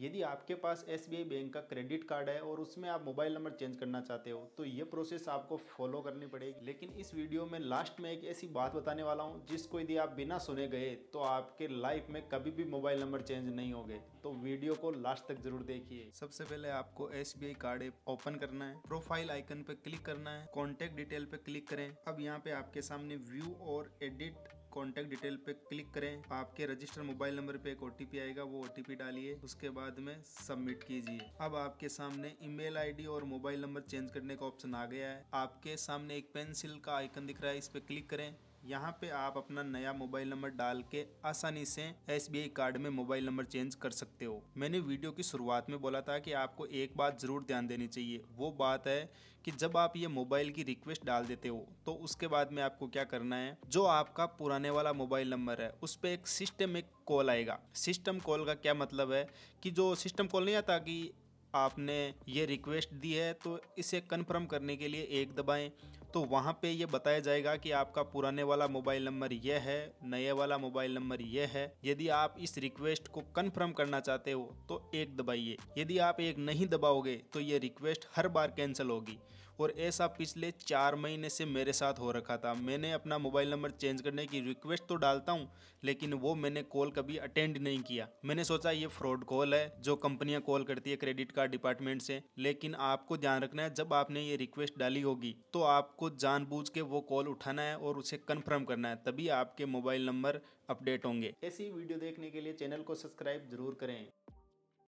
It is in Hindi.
यदि आपके पास एस बैंक का क्रेडिट कार्ड है और उसमें आप मोबाइल नंबर चेंज करना चाहते हो तो ये प्रोसेस आपको फॉलो करनी पड़ेगी लेकिन इस वीडियो में लास्ट में एक ऐसी बात बताने वाला हूँ जिसको यदि आप बिना सुने गए तो आपके लाइफ में कभी भी मोबाइल नंबर चेंज नहीं हो गए तो वीडियो को लास्ट तक जरूर देखिए सबसे पहले आपको एस कार्ड ऐप ओपन करना है प्रोफाइल आइकन पे क्लिक करना है कॉन्टेक्ट डिटेल पे क्लिक करें अब यहाँ पे आपके सामने व्यू और एडिट कॉन्टैक्ट डिटेल पे क्लिक करें आपके रजिस्टर मोबाइल नंबर पे एक ओटीपी आएगा वो ओटीपी डालिए उसके बाद में सबमिट कीजिए अब आपके सामने ईमेल आईडी और मोबाइल नंबर चेंज करने का ऑप्शन आ गया है आपके सामने एक पेंसिल का आइकन दिख रहा है इस पे क्लिक करें यहाँ पे आप अपना नया मोबाइल नंबर डाल के आसानी से एस कार्ड में मोबाइल नंबर चेंज कर सकते हो मैंने वीडियो की शुरुआत में बोला था कि आपको एक बात ज़रूर ध्यान देनी चाहिए वो बात है कि जब आप ये मोबाइल की रिक्वेस्ट डाल देते हो तो उसके बाद में आपको क्या करना है जो आपका पुराने वाला मोबाइल नंबर है उस पर एक सिस्टम एक कॉल आएगा सिस्टम कॉल का क्या मतलब है कि जो सिस्टम कॉल नहीं आता कि आपने ये रिक्वेस्ट दी है तो इसे कन्फर्म करने के लिए एक दबाएं तो वहाँ पे ये बताया जाएगा कि आपका पुराने वाला मोबाइल नंबर ये है नए वाला मोबाइल नंबर ये है यदि आप इस रिक्वेस्ट को कन्फर्म करना चाहते हो तो एक दबाइए यदि आप एक नहीं दबाओगे तो ये रिक्वेस्ट हर बार कैंसिल होगी और ऐसा पिछले चार महीने से मेरे साथ हो रखा था मैंने अपना मोबाइल नंबर चेंज करने की रिक्वेस्ट तो डालता हूँ लेकिन वो मैंने कॉल कभी अटेंड नहीं किया मैंने सोचा ये फ्रॉड कॉल है जो कंपनियां कॉल करती है क्रेडिट कार्ड डिपार्टमेंट से लेकिन आपको ध्यान रखना है जब आपने ये रिक्वेस्ट डाली होगी तो आप आपको जानबूझ के वो कॉल उठाना है और उसे कन्फर्म करना है तभी आपके मोबाइल नंबर अपडेट होंगे ऐसी वीडियो देखने के लिए चैनल को सब्सक्राइब जरूर करें